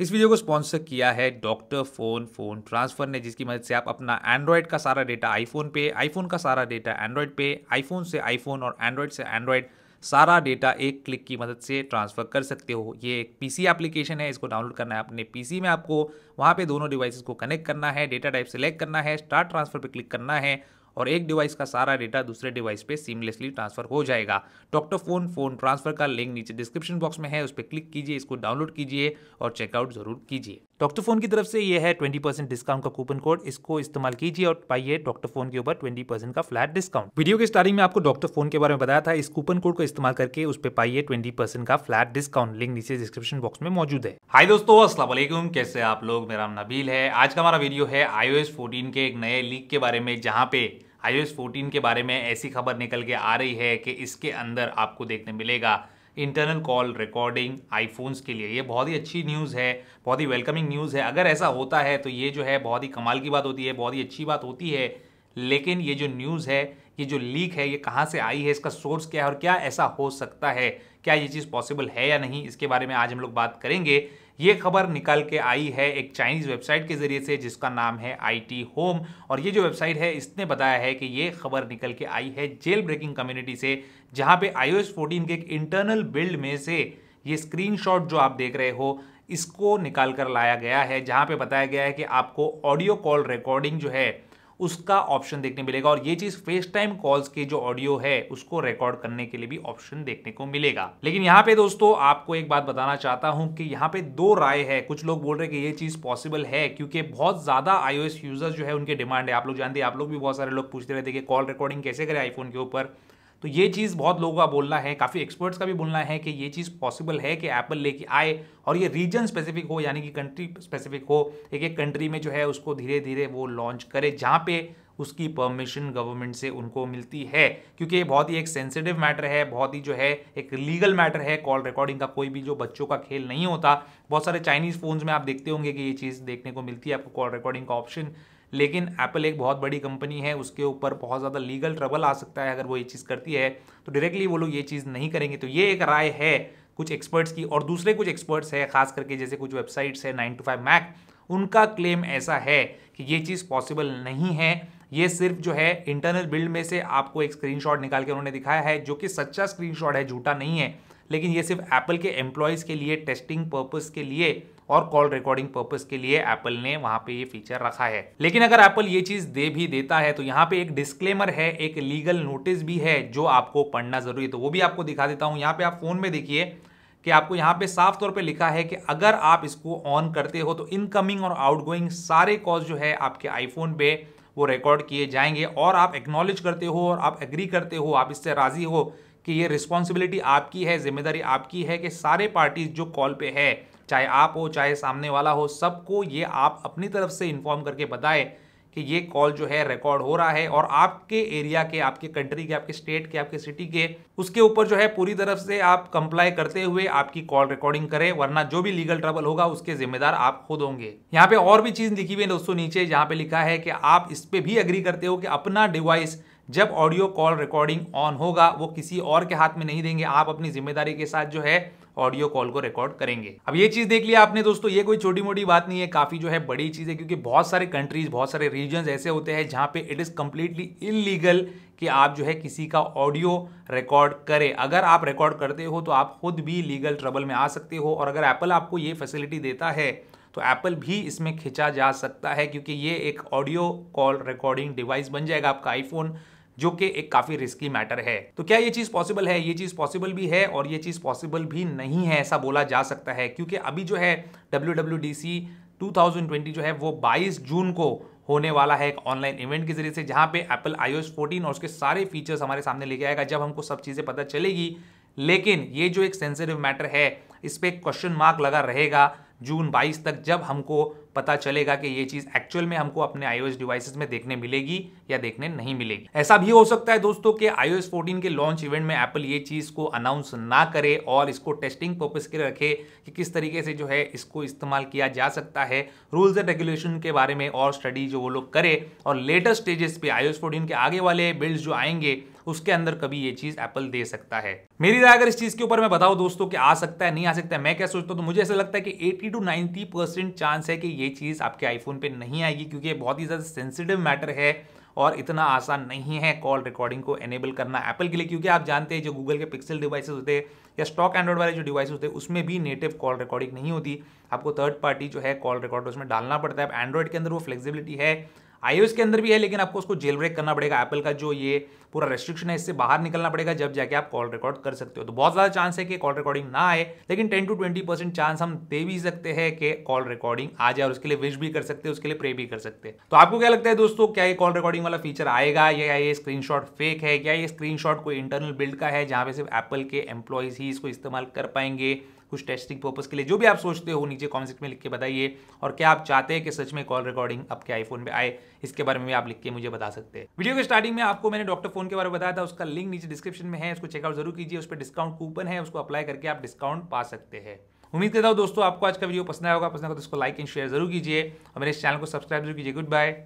इस वीडियो को स्पॉन्सर किया है डॉक्टर फोन फोन ट्रांसफर ने जिसकी मदद से आप अपना एंड्रॉयड का सारा डेटा आईफोन पे आईफोन का सारा डेटा एंड्रॉयड पे आईफोन से आईफोन और एंड्रॉयड से एंड्रॉयड सारा डेटा एक क्लिक की मदद से ट्रांसफ़र कर सकते हो ये एक पीसी एप्लीकेशन है इसको डाउनलोड करना है अपने पीसी में आपको वहाँ पे दोनों डिवाइसेस को कनेक्ट करना है डेटा टाइप सेलेक्ट करना है स्टार्ट ट्रांसफ़र पे क्लिक करना है और एक डिवाइस का सारा डेटा दूसरे डिवाइस पे सीमलेसली ट्रांसफर हो जाएगा डॉक्टर फोन फोन ट्रांसफर का लिंक नीचे डिस्क्रिप्शन बॉक्स में है उस पर क्लिक कीजिए इसको डाउनलोड कीजिए और चेकआउट जरूर कीजिए डॉक्टर फोन की तरफ से यह है ट्वेंटी परसेंट डिस्काउंट का कूपन कोड इसको इस्तेमाल कीजिए और पाइए डॉक्टर फोन के ऊपर ट्वेंटी परसेंट का फ्लैट डिस्काउंट वीडियो के स्टार्टिंग में आपको डॉक्टर फोन के बारे में बताया था इस कूपन कोड को इस्तेमाल करके उस पर पाइए ट्वेंटी परसेंट का फ्लैट डिस्काउंट लिंक नीचे डिस्क्रिप्शन बॉक्स में मौजूद है हाय दोस्तों असला कैसे आप लोग मेरा नाम नबील है आज का हमारा वीडियो है आईओ एस के एक नए लीक के बारे में जहाँ पे आई 14 के बारे में ऐसी खबर निकल के आ रही है कि इसके अंदर आपको देखने मिलेगा इंटरनल कॉल रिकॉर्डिंग आईफोन्स के लिए ये बहुत ही अच्छी न्यूज़ है बहुत ही वेलकमिंग न्यूज़ है अगर ऐसा होता है तो ये जो है बहुत ही कमाल की बात होती है बहुत ही अच्छी बात होती है लेकिन ये जो न्यूज़ है ये जो लीक है ये कहाँ से आई है इसका सोर्स क्या है और क्या ऐसा हो सकता है क्या ये चीज़ पॉसिबल है या नहीं इसके बारे में आज हम लोग बात करेंगे ये खबर निकल के आई है एक चाइनीज़ वेबसाइट के ज़रिए से जिसका नाम है आईटी होम और ये जो वेबसाइट है इसने बताया है कि ये खबर निकल के आई है जेल ब्रेकिंग कम्युनिटी से जहाँ पे आईओएस 14 के एक इंटरनल बिल्ड में से ये स्क्रीनशॉट जो आप देख रहे हो इसको निकाल कर लाया गया है जहाँ पे बताया गया है कि आपको ऑडियो कॉल रिकॉर्डिंग जो है उसका ऑप्शन देखने मिलेगा और ये चीज फेस टाइम कॉल्स के जो ऑडियो है उसको रिकॉर्ड करने के लिए भी ऑप्शन देखने को मिलेगा लेकिन यहाँ पे दोस्तों आपको एक बात बताना चाहता हूँ कि यहाँ पे दो राय है कुछ लोग बोल रहे कि ये चीज पॉसिबल है क्योंकि बहुत ज्यादा आईओएस यूजर्स जो है उनके डिमांड है आप लोग जानते हैं आप लोग भी बहुत सारे लोग पूछते रहते कि कॉल रिकॉर्डिंग कैसे करें आईफोन के ऊपर तो ये चीज़ बहुत लोगों का बोलना है काफ़ी एक्सपर्ट्स का भी बोलना है कि ये चीज़ पॉसिबल है कि एप्पल लेके आए और ये रीजन स्पेसिफिक हो यानी कि कंट्री स्पेसिफिक हो एक एक कंट्री में जो है उसको धीरे धीरे वो लॉन्च करे जहाँ पे उसकी परमिशन गवर्नमेंट से उनको मिलती है क्योंकि ये बहुत ही एक सेंसिटिव मैटर है बहुत ही जो है एक लीगल मैटर है कॉल रिकॉर्डिंग का कोई भी जो बच्चों का खेल नहीं होता बहुत सारे चाइनीज़ फ़ोन्स में आप देखते होंगे कि ये चीज़ देखने को मिलती है आपको कॉल रिकॉर्डिंग का ऑप्शन लेकिन एप्पल एक बहुत बड़ी कंपनी है उसके ऊपर बहुत ज़्यादा लीगल ट्रबल आ सकता है अगर वो ये चीज़ करती है तो डायरेक्टली वो लोग ये चीज़ नहीं करेंगे तो ये एक राय है कुछ एक्सपर्ट्स की और दूसरे कुछ एक्सपर्ट्स है खास करके जैसे कुछ वेबसाइट्स है नाइन टू फाइव मैक उनका क्लेम ऐसा है कि ये चीज़ पॉसिबल नहीं है ये सिर्फ जो है इंटरनल बिल्ड में से आपको एक स्क्रीनशॉट निकाल के उन्होंने दिखाया है जो कि सच्चा स्क्रीनशॉट है झूठा नहीं है लेकिन ये सिर्फ एप्पल के एम्प्लॉयज़ के लिए टेस्टिंग पर्पज़ के लिए और कॉल रिकॉर्डिंग पर्पज के लिए एप्पल ने वहां पे ये फीचर रखा है लेकिन अगर एप्पल ये चीज दे भी देता है तो यहाँ पे एक डिस्क्लेमर है एक लीगल नोटिस भी है जो आपको पढ़ना जरूरी है तो वो भी आपको दिखा देता हूँ यहाँ पे आप फोन में देखिए कि आपको यहाँ पे साफ तौर पे लिखा है कि अगर आप इसको ऑन करते हो तो इनकमिंग और आउटगोइंग सारे कॉल जो है आपके आईफोन पे वो रिकॉर्ड किए जाएंगे और आप एक्नॉलेज करते हो और आप एग्री करते हो आप इससे राजी हो कि ये रिस्पॉन्सिबिलिटी आपकी है जिम्मेदारी आपकी है कि सारे पार्टीज जो कॉल पे है चाहे आप हो चाहे सामने वाला हो सबको ये आप अपनी तरफ से इन्फॉर्म करके बताएं कि ये कॉल जो है रिकॉर्ड हो रहा है और आपके एरिया के आपके कंट्री के आपके स्टेट के आपके सिटी के उसके ऊपर जो है पूरी तरफ से आप कंप्लाई करते हुए आपकी कॉल रिकॉर्डिंग करें वरना जो भी लीगल ट्रबल होगा उसके जिम्मेदार आप खुद होंगे यहाँ पे और भी चीज लिखी हुई है दोस्तों नीचे जहाँ पे लिखा है कि आप इस पर भी अग्री करते हो कि अपना डिवाइस जब ऑडियो कॉल रिकॉर्डिंग ऑन होगा वो किसी और के हाथ में नहीं देंगे आप अपनी जिम्मेदारी के साथ जो है ऑडियो कॉल को रिकॉर्ड करेंगे अब ये चीज देख लिया आपने दोस्तों ये कोई छोटी मोटी बात नहीं है काफी जो है बड़ी चीज है क्योंकि बहुत सारे कंट्रीज बहुत सारे रीजन ऐसे होते हैं जहां पे इट इज कंप्लीटली इलीगल कि आप जो है किसी का ऑडियो रिकॉर्ड करें अगर आप रिकॉर्ड करते हो तो आप खुद भी लीगल ट्रबल में आ सकते हो और अगर एप्पल आपको ये फैसिलिटी देता है तो एप्पल भी इसमें खिंचा जा सकता है क्योंकि ये एक ऑडियो कॉल रिकॉर्डिंग डिवाइस बन जाएगा आपका आईफोन जो कि एक काफी रिस्की मैटर है तो क्या ये चीज पॉसिबल है ये चीज पॉसिबल भी है और ये चीज पॉसिबल भी नहीं है ऐसा बोला जा सकता है क्योंकि अभी जो है डब्ल्यू 2020 जो है वो 22 जून को होने वाला है एक ऑनलाइन इवेंट के जरिए से जहां पे एप्पल एस 14 और उसके सारे फीचर्स हमारे सामने लेके आएगा जब हमको सब चीज़ें पता चलेगी लेकिन ये जो एक सेंसिटिव मैटर है इस पर क्वेश्चन मार्क लगा रहेगा जून 22 तक जब हमको पता चलेगा कि ये चीज़ एक्चुअल में हमको अपने आईओएस डिवाइसेस में देखने मिलेगी या देखने नहीं मिलेगी ऐसा भी हो सकता है दोस्तों कि आईओएस 14 के लॉन्च इवेंट में एप्पल ये चीज़ को अनाउंस ना करे और इसको टेस्टिंग पर्पज़ के लिए रखे कि किस तरीके से जो है इसको इस्तेमाल किया जा सकता है रूल्स एंड रेगुलेशन के बारे में और स्टडी जो वो लोग करे और लेटेस्ट स्टेजेस पे iOS 14 के आगे वाले बिल्ड जो आएंगे उसके अंदर कभी ये चीज एप्पल दे सकता है मेरी राय अगर इस चीज के ऊपर मैं बताऊं दोस्तों कि आ सकता है नहीं आ सकता है मैं क्या सोचता हूं तो मुझे ऐसा लगता है कि 80 टू 90 परसेंट चांस है कि ये ये चीज़ आपके आईफोन पे नहीं आएगी क्योंकि ये बहुत ही ज़्यादा सेंसिटिव मैटर है और इतना आसान नहीं है कॉल रिकॉर्डिंग को एनेबल करना एप्पल के लिए क्योंकि आप जानते हैं जो गूगल के पिक्सल डिवाइसेज होते हैं या स्टॉक एंड्रॉइड वाले जो डिवाइस होते हैं उसमें भी नेटिव कॉल रिकॉर्डिंग नहीं होती आपको थर्ड पार्टी जो है कॉल रिकॉर्ड उसमें डालना पड़ता है एंड्रॉइड के अंदर वो फ्लेक्सिबिलिटी है आईओएस के अंदर भी है लेकिन आपको उसको जेल ब्रेक करना पड़ेगा एप्पल का जो ये पूरा रेस्ट्रिक्शन है इससे बाहर निकलना पड़ेगा जब जाके आप कॉल रिकॉर्ड कर सकते हो तो बहुत ज़्यादा चांस है कि कॉल रिकॉर्डिंग ना आए लेकिन ten to twenty percent chance हम दे भी सकते हैं कि कॉल रिकॉर्डिंग आ जाए और उसके लिए विश भी कर सकते हैं उसके लिए प्रे भी कर सकते हैं तो आपको क्या लगता है दोस्तों क्या ये कॉल रिकॉर्डिंग वाला फीचर आएगा या ये स्क्रीन फेक है क्या ये स्क्रीन कोई इंटरनल बिल्ड का है जहाँ पे सिर्फ एप्पल के एम्प्लॉयज़ ही इसको इस्तेमाल कर पाएंगे कुछ टेस्टिंग पर्पज़ के लिए जो भी आप सोचते हो नीचे कॉमेंट सेक्शन में लिख के बताइए और क्या आप चाहते हैं कि सच में कॉल रिकॉर्डिंग आपके आईफोन पे आए इसके बारे में भी आप लिख के मुझे बता सकते हैं वीडियो के स्टार्टिंग में आपको मैंने डॉक्टर फोन के बारे में बताया था उसका लिंक नीचे डिस्क्रिप्शन में है उसको चेकआउट जरूर कीजिए उस पर डिस्काउंट कूपन है उसको अप्लाई करके आप डिस्काउंट पा सकते हैं उम्मीद करता